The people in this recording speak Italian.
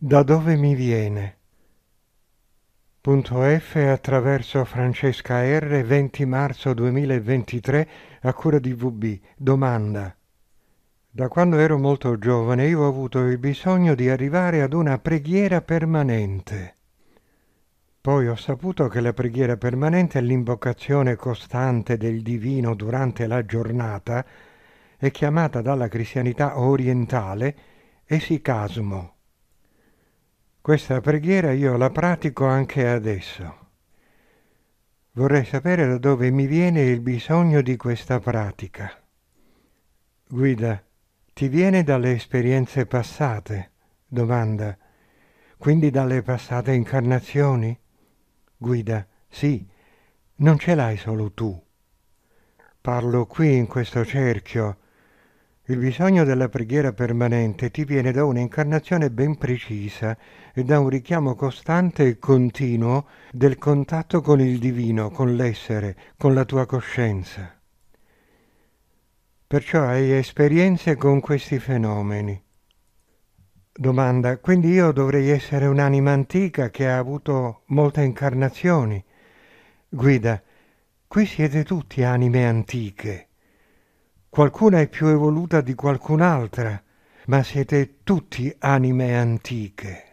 da dove mi viene. Punto F attraverso Francesca R 20 marzo 2023 a cura di VB. Domanda. Da quando ero molto giovane io ho avuto il bisogno di arrivare ad una preghiera permanente. Poi ho saputo che la preghiera permanente è l'invocazione costante del divino durante la giornata, è chiamata dalla cristianità orientale esicasmo questa preghiera io la pratico anche adesso. Vorrei sapere da dove mi viene il bisogno di questa pratica. Guida, ti viene dalle esperienze passate? Domanda. Quindi dalle passate incarnazioni? Guida, sì, non ce l'hai solo tu. Parlo qui in questo cerchio il bisogno della preghiera permanente ti viene da un'incarnazione ben precisa e da un richiamo costante e continuo del contatto con il divino, con l'essere, con la tua coscienza. Perciò hai esperienze con questi fenomeni. Domanda, quindi io dovrei essere un'anima antica che ha avuto molte incarnazioni. Guida, qui siete tutti anime antiche Qualcuna è più evoluta di qualcun'altra, ma siete tutti anime antiche.